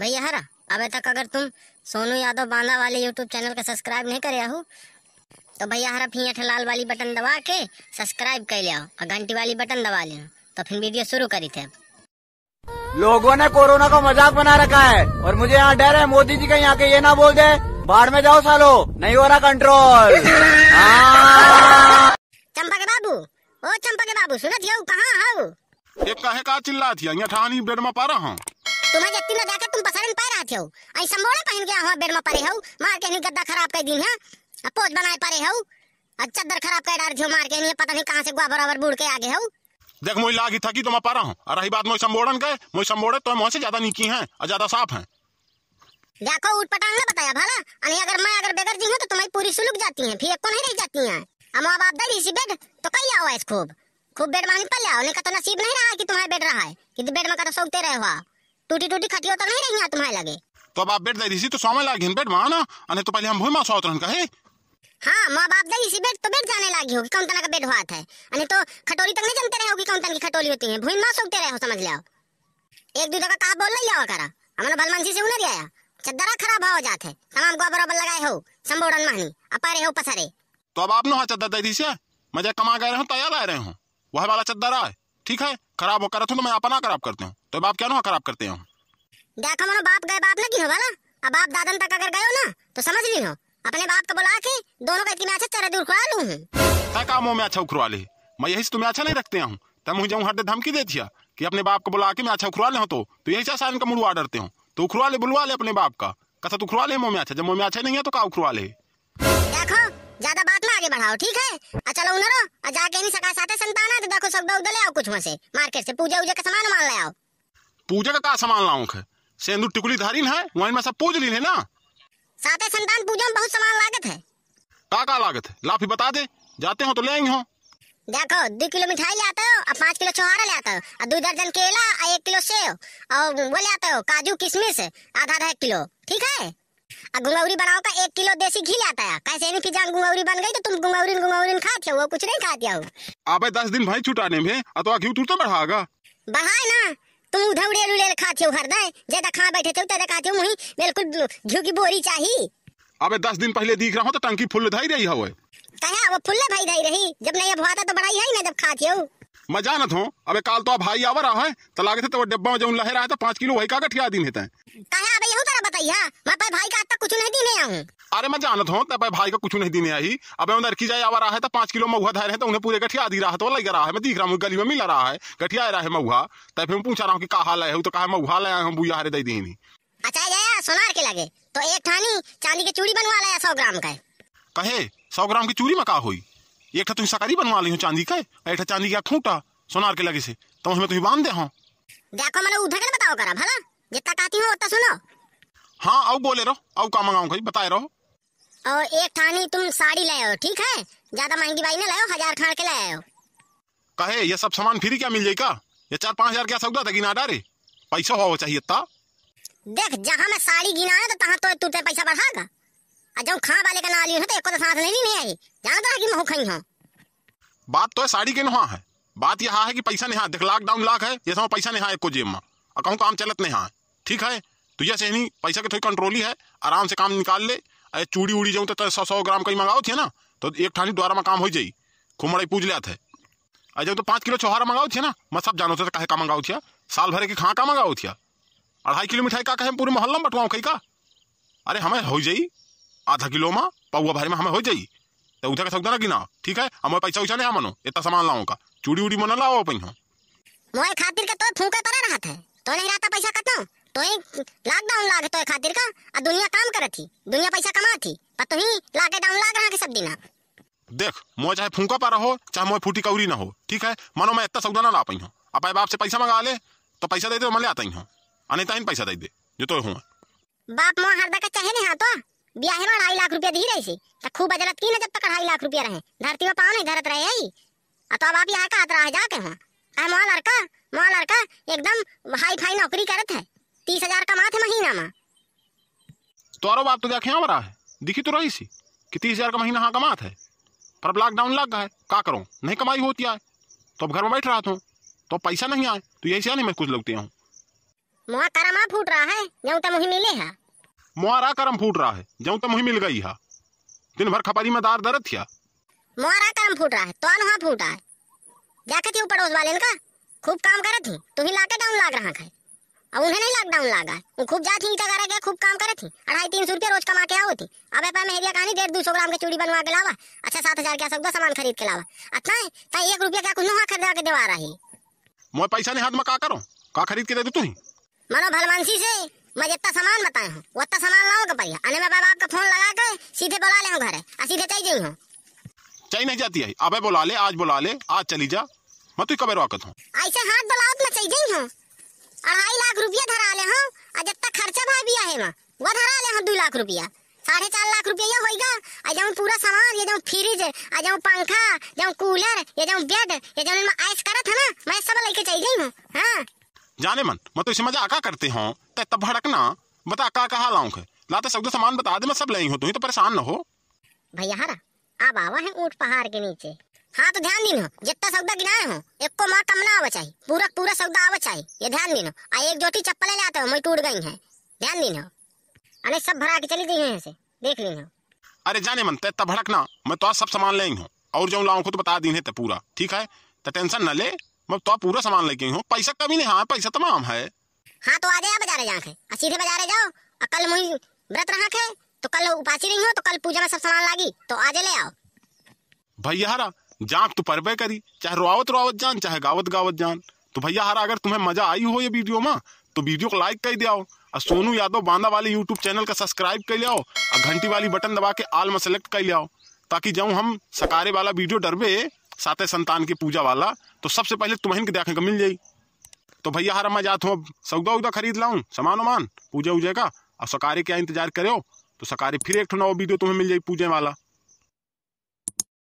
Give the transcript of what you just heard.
भैया हरा अब तक अगर तुम सोनू यादव बांदा वाले यूट्यूब चैनल का सब्सक्राइब नहीं करे हो तो भैया हरा फिर लाल वाली बटन दबा के सब्सक्राइब कर लिया और घंटी वाली बटन दबा लिया तो फिर वीडियो शुरू करी थे लोगों ने कोरोना का मजाक बना रखा है और मुझे यहाँ डर है मोदी जी कहीं आके ये ना बोल दे बाहर में जाओ सालो नहीं हो रहा कंट्रोल चंपा के बाबू ओ चंपा के बाबू सुनो कहाँ हो ये कहे का चिल्ला थी यहाँ ठानी बेड में पा रहा हूँ तुम्हें अत्ती में जाकर तुम पसरन पा रहा थे ऐसा मोड़ा पहन गया हुआ बेर में परे हो मार के गद्दा खराब कर दिन है पोज बनाए परे हो चद्दर खराब कर डाल हो मार के नहीं पता नहीं कहाँ से गुआ बराबर बुड़ के आगे हो देख मुझे लागी थकी तो मैं पा रहा हूँ और रही बात मुझे संबोड़न के तो मुझसे ज्यादा और ज्यादा साफ देखो उठ पटांग बताया भला अरे अगर मैं अगर बेगर जी हूँ तो तुम्हारी पूरी सुलूक जाती है फिर एक को नहीं रह जाती है बेड तो कही आओ खूब खूब बेड मांगी पल आओ नहीं तो नसीब नहीं रहा कि बेड रहा है कि बेड में सोते रहे टूटी टूटी खटियो तो तक नहीं रही तुम्हारे लगे तो बाप बेट दे तो समय लागे बेट मां ना अने तो पहले हम भोई मां सोत कहे हाँ माँ बाप दे इसी बेट तो बेट जाने लागी होगी कौन तना का बेट हुआ है अने तो खटोरी तक नहीं जमते होगी कौन तन की खटोली होती है भोई मां सोते हो समझ लिया एक दू का कहा बोल ले जाओ करा हमारा भलमान जी से उन्हें आया चदरा खराब हो जाते है तमाम गोबर बराबर लगाए हो संबोधन मानी अपारे हो पसारे तो अब आप ना हाँ चदर दे से मजे कमा गए रहो तैयार आ रहे हो वह वाला चदरा है ठीक है खराब हो कर तो मैं अपना खराब करता हूँ तो बाप क्या ना खराब करते हो देखो मनो बाप गए बाप ना की हो वाला अब बाप दादन तक अगर गए हो ना तो समझ ली हो अपने बाप को बुला के दोनों का इतनी मैं अच्छा दूर खुआ लू क्या काम हो मैं अच्छा उखरवा ले मैं यही तुम्हें अच्छा नहीं रखते हूँ तब मुझे हर दे धमकी दे दिया कि अपने बाप को बुला के मैं अच्छा उखरवा ले तो तो यही चाह साइन का मुड़वा डरते हो तो उखरवा ले बुलवा ले अपने बाप का कसा तो उखरवा ले मोह में अच्छा जब मोह में अच्छा नहीं है तो का उखरवा ले देखो ज्यादा बात ना आगे बढ़ाओ ठीक है अच्छा उन्हें जाके नहीं सका साथे संताना तो देखो सब उधर ले आओ कुछ वहां से मार्केट से पूजा उजा का सामान मान ले आओ पूजा का का सामान लाऊं है सेंदूर टिकुली धारिन है वहीं में सब पूज ली है ना साथे संतान पूजा में बहुत सामान लागत है का का लागत है लाफी बता दे जाते हो तो लेंगे हो देखो दो किलो मिठाई ले आते हो और पाँच किलो छोहारा ले आते हो और दो दर्जन केला और एक किलो सेब और वो ले आते हो काजू किशमिश आधा आधा किलो ठीक है और गुंगौरी बनाओ का तो एक किलो देसी घी लाता है कैसे नहीं की जान गुंगौरी बन गई तो तुम गुंगौरी गुंगौरी खाते हो वो कुछ नहीं खाते हो अबे दस दिन भाई छुटाने में अथवा घी तू तो बढ़ाएगा बढ़ाए ना तुम उधर उड़े उड़े खाते हो हरदय ज्यादा खा बैठे थे ज्यादा खाते हो मुही बिल्कुल घी की बोरी चाहिए अबे दस दिन पहले दिख रहा हूँ तो टंकी फुल धई रही हवे कहा वो फुल्ले भाई धई रही जब नहीं अब तो बड़ाई है ना जब खाते हो मैं जानत हूँ अबे काल तो भाई आवर है तो लागे थे तो डब्बा में जो लहरा है तो पाँच किलो वही का गठिया दिन है कहा अबे यहू तरह बताइया मैं भाई का तक कुछ नहीं दी नहीं आऊँ अरे मैं जानत हूँ तब भाई का कुछ नहीं देने आई अब मैं लड़की जाए आवा रहा है तो पाँच किलो महुआ धारे हैं तो उन्हें पूरे गठिया दी रहा तो लग रहा है मैं दिख रहा हूँ गली में मिल रहा है गठिया रहा है महुआ तब फिर पूछ रहा हूँ कि कहा हाल है तो कहा महुआ लाया हूँ बुआ हरे दे दी अच्छा गया सोनार के लगे तो एक ठानी चांदी की चूड़ी बनवा लाया सौ ग्राम का कहे सौ ग्राम की चूड़ी में का हुई एक तुम सकारी बनवा ली हूँ चांदी का एक चांदी का खूटा सोनार के लगे से तो उसमें तुम्हें बांध दे हो देखो मैंने उधर के बताओ करा भला जितना कहती हूँ उतना सुनो हाँ आओ बोले रहो आओ का मंगाऊ कहीं बताए रहो और एक थानी तुम साड़ी लाए हो ठीक है ज्यादा महंगी भाई ना लाओ हजार खाड़ के लाए हो कहे ये सब सामान फ्री क्या मिल जाएगा ये चार पाँच हजार क्या सौदा था गिना डारे पैसा हो चाहिए था देख जहाँ मैं साड़ी गिनाया तो तहाँ तो तुरते पैसा बढ़ागा और जो खा वाले का नाली है तो एक तो साथ नहीं नहीं आई जहाँ तो कि महू खाई हूँ बात तो है साड़ी के नहा है बात यहाँ है कि पैसा नहीं देख लॉकडाउन लाख है ये सब पैसा नहीं एक जेब में और कहूँ काम चलत नहीं ठीक है तुझे से नहीं पैसा के थोड़ी कंट्रोल ही है आराम से काम निकाल ले अरे चूड़ी उड़ी जाऊँ तो सौ सौ ग्राम कहीं मंगाओ थे ना तो एक ठानी द्वारा में काम हो जाई खुमड़ई पूज लिया थे अरे जब तो पाँच किलो छोहारा मंगाओ थे ना मैं सब जानो थे तो कहे का मंगाओ थे साल भर के कहाँ का मंगाओ थे अढ़ाई किलो मिठाई का कहे पूरे मोहल्ला में बटवाऊँ कहीं का अरे हमें हो जाए आधा किलो में पौआ भारी में हमें हो जाए तो उधर का सौदा ना ना ठीक है हमें पैसा उचा नहीं मानो इतना सामान लाओ का चूड़ी उड़ी मना लाओ अपन मोए खातिर के तो फूके तो ना है तो नहीं रहता पैसा तो ही लॉकडाउन लाग तो खातिर का आ दुनिया काम करत थी दुनिया पैसा कमा थी पर तो ही लॉकडाउन लाग रहा के सब दिन देख मो चाहे फूंका पर रहो चाहे मो फूटी कौरी ना हो ठीक है मानो मैं इतना सौदा ना ला पाई हूँ अब बाप से पैसा मंगा ले तो पैसा दे दे मैं ले आता ही हूँ अनिता तो इन पैसा दे दे जो तो हूँ बाप मो हरदा का चाहे नहीं हाँ तो ब्याह में अढ़ाई लाख रुपया दी रही सी तो खूब अजरत की ना जब तक अढ़ाई लाख रुपया रहे धरती में पाँव नहीं धरत रहे आई तो अब आप यहाँ का हाथ आतरा जाके हुआ अरे मो लड़का मो लड़का एकदम हाई फाई नौकरी करत है तीस हजार कमात है महीना में तोरो बाप तो देखे हमारा है दिखी तो रही सी कि तीस हजार का महीना हाँ कमात है पर अब लॉकडाउन लग गया है का करो नहीं कमाई होती है तो अब घर में बैठ रहा था तो पैसा नहीं आए तो यही से मैं कुछ लगती हूँ मुआ करमा फूट रहा है जब तक मुही मिले है मुआरा करम फूट रहा है जब तक मुही मिल गई है दिन भर खपरी में दार दर्द थिया मुआरा करम फूट रहा है तो अनुहा फूट रहा है जाके थी पड़ोस वाले का खूब काम करे थी तुम्हें तो लाके डाउन लाग रहा है अब उन्हें नहीं लॉकडाउन लगा खूब जा थी करे के खूब काम करे थी अढ़ाई तीन सौ रुपया रोज कमा के आओ थी अब एपा में कहानी डेढ़ दो सौ ग्राम के चूड़ी बनवा के लावा अच्छा सात हजार के सब सामान खरीद के लावा अच्छा है तो एक रुपया क्या कुछ नहा खरीदा के देवा रही मैं पैसा नहीं हाथ में का करो का खरीद के दे दू तू मनो भलमानसी से मैं जितना सामान बताया हूँ उतना सामान लाओ का परिया अने मैं बाप का फोन लगा के सीधे बुला ले हूँ घर और सीधे चल जाई हूँ चाहिए नहीं जाती है अब बुला ले आज बुला ले आज चली जा मैं तू कब रोकत हूँ ऐसे हाथ बुलाओ तो मैं चल जाई हूँ अढ़ाई लाख रुपया धरा ले हूँ और जब तक खर्चा भाई भी है वो धरा ले हूँ दो लाख रुपया साढ़े चार लाख रुपया ये होगा आ जाऊँ पूरा सामान ये जाऊँ फ्रिज आ जाऊँ पंखा जाऊँ कूलर ये जाऊँ बेड ये जाऊँ आइस करा था ना मैं सब लेके चल गई हूँ हाँ जाने मन मैं तो इसे मजा आका करते हो तब भड़कना बता का कहा लाऊं लाते सब सामान बता दे मैं सब लाई हूँ तू तो परेशान न हो भैया हरा अब आवा है ऊट पहाड़ के नीचे हाँ तो ध्यान दीन जितना सौदा गिनाए हो को माँ कम ना आवा चाहिए पूरा पूरा सौदा आवा चाहिए ये ध्यान दीन आ एक जोटी चप्पल ले आते हो मई टूट गई है ध्यान दीन अरे सब भरा के चली गई है यहाँ देख ली अरे जाने मन तो इतना भड़कना मैं तो सब सामान ले हूँ और जो लाऊ खुद बता दीन है पूरा ठीक है तो टेंशन न ले मैं तो पूरा सामान लेके हूँ पैसा कभी नहीं हाँ पैसा तमाम तो है हाँ तो आ जाए बाजारे जाके सीधे बाजारे जाओ कल मुई व्रत रहा है तो कल उपासी रही हो तो कल पूजा में सब सामान लागी तो आज ले आओ भैया जान तो पर करी चाहे रोआवत रोआवत जान चाहे गावत गावत जान तो भैया हर अगर तुम्हें मजा आई हो ये वीडियो में तो वीडियो को लाइक कर दिया और सोनू यादव बांदा वाले यूट्यूब चैनल का सब्सक्राइब कर लियाओ और घंटी वाली बटन दबा के आल में सेलेक्ट कर लियाओ ताकि जब हम सकारे वाला वीडियो डरबे साते संतान की पूजा वाला तो सबसे पहले तुम्हें देखने को मिल जाये तो भैया हर मैं जाता हूँ सौदा उदा खरीद लाऊँ सामान वामान पूजा उजे का और सकारे क्या इंतजार करो तो सकारे फिर एक नवा वीडियो तुम्हें मिल जाये पूजे वाला